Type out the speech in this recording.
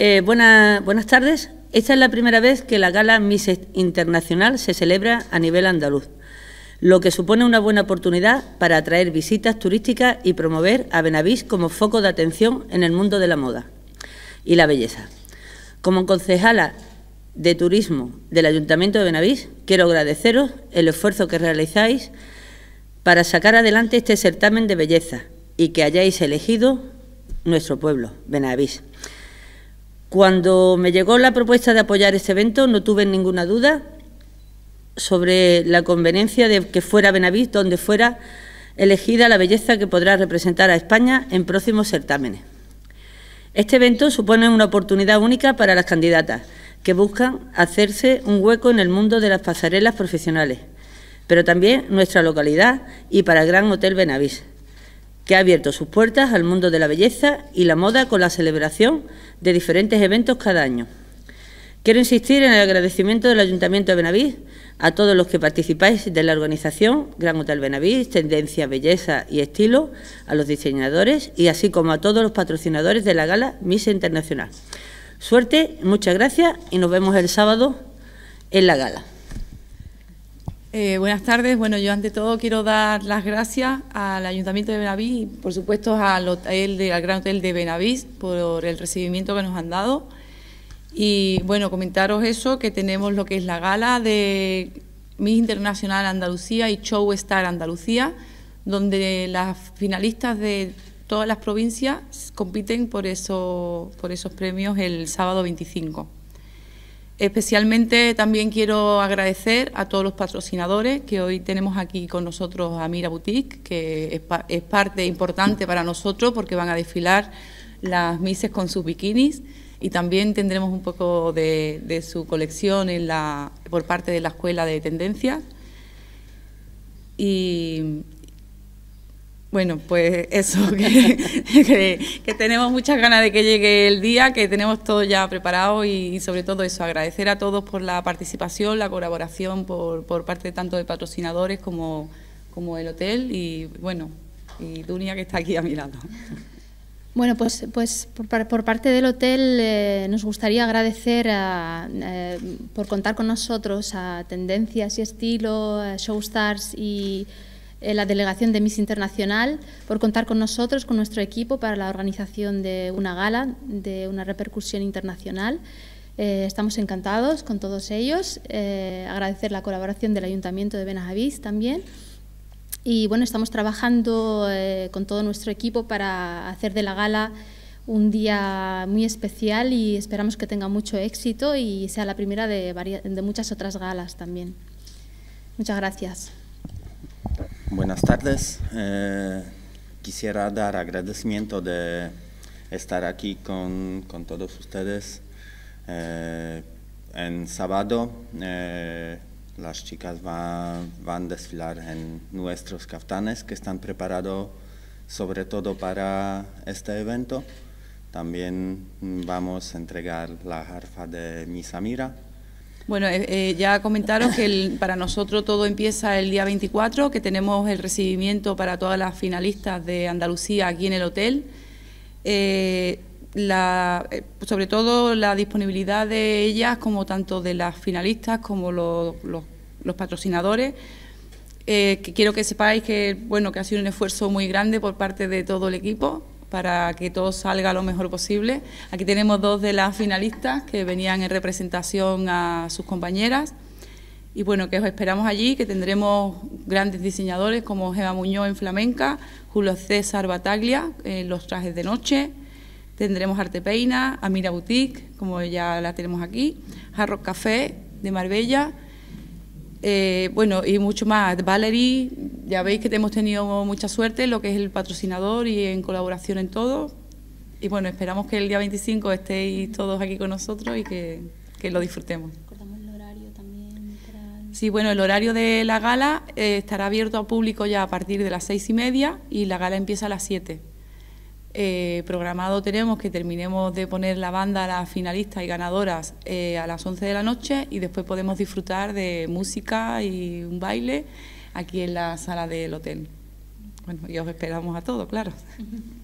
Eh, buenas tardes. Esta es la primera vez que la gala Miss Internacional se celebra a nivel andaluz, lo que supone una buena oportunidad para atraer visitas turísticas y promover a Benavís como foco de atención en el mundo de la moda y la belleza. Como concejala de Turismo del Ayuntamiento de Benavís, quiero agradeceros el esfuerzo que realizáis para sacar adelante este certamen de belleza y que hayáis elegido nuestro pueblo, Benavís. Cuando me llegó la propuesta de apoyar este evento, no tuve ninguna duda sobre la conveniencia de que fuera Benavís donde fuera elegida la belleza que podrá representar a España en próximos certámenes. Este evento supone una oportunidad única para las candidatas que buscan hacerse un hueco en el mundo de las pasarelas profesionales, pero también nuestra localidad y para el Gran Hotel Benavís que ha abierto sus puertas al mundo de la belleza y la moda con la celebración de diferentes eventos cada año. Quiero insistir en el agradecimiento del Ayuntamiento de Benavís a todos los que participáis de la organización Gran Hotel Benavís, Tendencia, Belleza y Estilo, a los diseñadores y así como a todos los patrocinadores de la gala Miss Internacional. Suerte, muchas gracias y nos vemos el sábado en la gala. Eh, buenas tardes. Bueno, yo ante todo quiero dar las gracias al Ayuntamiento de Benavís y, por supuesto, al, hotel Gran Hotel de Benavís por el recibimiento que nos han dado. Y, bueno, comentaros eso, que tenemos lo que es la gala de Miss Internacional Andalucía y Show Star Andalucía, donde las finalistas de todas las provincias compiten por, eso, por esos premios el sábado 25. Especialmente también quiero agradecer a todos los patrocinadores que hoy tenemos aquí con nosotros a Mira Boutique, que es, parte importante para nosotros porque van a desfilar las Mises con sus bikinis y también tendremos un poco de, su colección por parte de la Escuela de Tendencias. Y bueno, pues eso, que, tenemos muchas ganas de que llegue el día, que tenemos todo ya preparado y, sobre todo eso, agradecer a todos por la participación, la colaboración por, por parte tanto de patrocinadores como, como el hotel y bueno, y Dunia que está aquí a mi lado. Bueno, pues, pues por, parte del hotel eh, nos gustaría agradecer eh, por contar con nosotros a Tendencias y Estilo, a Showstars y... Eh, la delegación de Miss Internacional por contar con nosotros, con nuestro equipo, para la organización de una gala de una repercusión internacional. Eh, estamos encantados con todos ellos. Eh, agradecer la colaboración del Ayuntamiento de Benajavís también. Y bueno, estamos trabajando con todo nuestro equipo para hacer de la gala un día muy especial y esperamos que tenga mucho éxito y sea la primera de muchas otras galas también. Muchas gracias. Buenas tardes. Eh, quisiera dar agradecimiento de estar aquí con, todos ustedes. Eh, en sábado eh, las chicas van a desfilar en nuestros caftanes que están preparados sobre todo para este evento. También vamos a entregar la jarfa de Misamira bueno, eh, eh, ya comentaron que para nosotros todo empieza el día 24, que tenemos el recibimiento para todas las finalistas de Andalucía aquí en el hotel. Eh, sobre todo la disponibilidad de ellas, como tanto de las finalistas como los, patrocinadores. quiero que sepáis que bueno que ha sido un esfuerzo muy grande por parte de todo el equipo para que todo salga lo mejor posible. Aquí tenemos dos de las finalistas que venían en representación a sus compañeras. Y bueno, que os esperamos allí, que tendremos grandes diseñadores como Eva Muñoz en flamenca, Julio César Bataglia en los trajes de noche, tendremos Arte Peina, Amira Boutique, como ya la tenemos aquí, Jarro Café de Marbella eh, bueno, y mucho más. Valerie, ya veis que hemos tenido mucha suerte en lo que es el patrocinador y en colaboración en todo. Y bueno, esperamos que el día 25 estéis todos aquí con nosotros y que, que lo disfrutemos. el horario también? Sí, bueno, el horario de la gala eh, estará abierto al público ya a partir de las seis y media y la gala empieza a las siete. Eh, programado tenemos que terminemos de poner la banda a las finalistas y ganadoras eh, a las 11 de la noche y después podemos disfrutar de música y un baile aquí en la sala del hotel. Bueno, y os esperamos a todos, claro.